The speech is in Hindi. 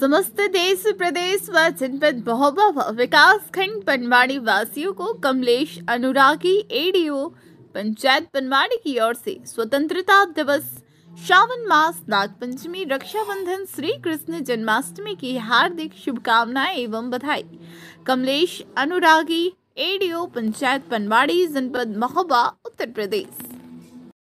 समस्त देश प्रदेश व जनपद महोबा विकास खंड पनवाड़ी वासियों को कमलेश अनुरागी एडीओ पंचायत पनवाड़ी की ओर से स्वतंत्रता दिवस श्रावण मास नागपंचमी रक्षाबंधन श्री कृष्ण जन्माष्टमी की हार्दिक शुभकामनाएं एवं बधाई कमलेश अनुरागी एडीओ पंचायत पनवाड़ी जनपद महोबा उत्तर प्रदेश